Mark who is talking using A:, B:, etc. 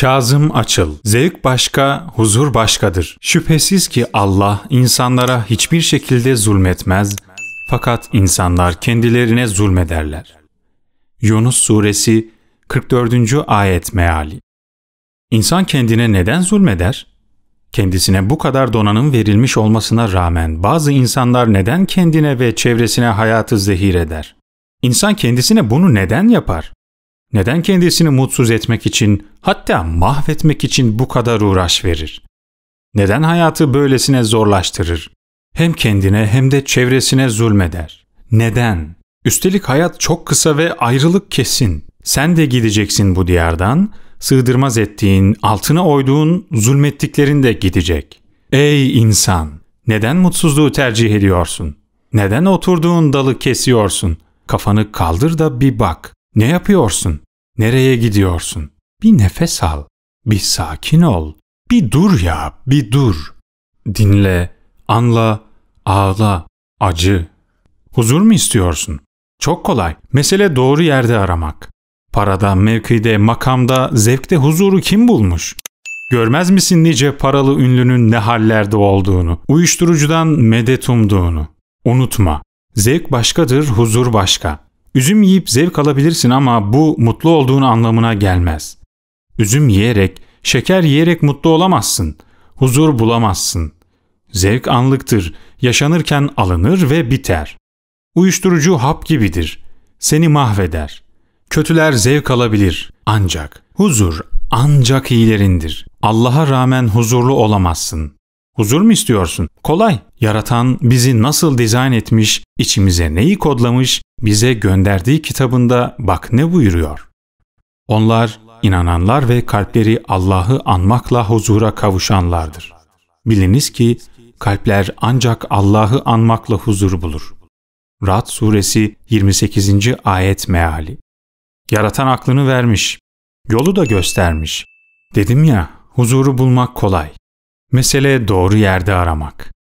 A: Kazım Açıl Zevk başka, huzur başkadır. Şüphesiz ki Allah insanlara hiçbir şekilde zulmetmez fakat insanlar kendilerine zulmederler. Yunus Suresi 44. Ayet Meali İnsan kendine neden zulmeder? Kendisine bu kadar donanım verilmiş olmasına rağmen bazı insanlar neden kendine ve çevresine hayatı zehir eder? İnsan kendisine bunu neden yapar? Neden kendisini mutsuz etmek için, hatta mahvetmek için bu kadar uğraş verir? Neden hayatı böylesine zorlaştırır? Hem kendine hem de çevresine zulmeder. Neden? Üstelik hayat çok kısa ve ayrılık kesin. Sen de gideceksin bu diyardan, sığdırmaz ettiğin, altına oyduğun zulmettiklerin de gidecek. Ey insan! Neden mutsuzluğu tercih ediyorsun? Neden oturduğun dalı kesiyorsun? Kafanı kaldır da bir bak. Ne yapıyorsun? Nereye gidiyorsun? Bir nefes al, bir sakin ol, bir dur ya, bir dur. Dinle, anla, ağla, acı. Huzur mu istiyorsun? Çok kolay. Mesele doğru yerde aramak. Parada, mevkide, makamda, zevkte huzuru kim bulmuş? Görmez misin nice paralı ünlünün ne hallerde olduğunu, uyuşturucudan medet umduğunu? Unutma, zevk başkadır, huzur başka. Üzüm yiyip zevk alabilirsin ama bu mutlu olduğun anlamına gelmez. Üzüm yiyerek, şeker yiyerek mutlu olamazsın. Huzur bulamazsın. Zevk anlıktır, yaşanırken alınır ve biter. Uyuşturucu hap gibidir. Seni mahveder. Kötüler zevk alabilir ancak huzur ancak iyilerindir. Allah'a rağmen huzurlu olamazsın. Huzur mu istiyorsun? Kolay. Yaratan bizi nasıl dizayn etmiş, içimize neyi kodlamış, bize gönderdiği kitabında bak ne buyuruyor. Onlar inananlar ve kalpleri Allah'ı anmakla huzura kavuşanlardır. Biliniz ki kalpler ancak Allah'ı anmakla huzur bulur. Rad suresi 28. ayet meali. Yaratan aklını vermiş, yolu da göstermiş. Dedim ya, huzuru bulmak kolay. Mesele doğru yerde aramak.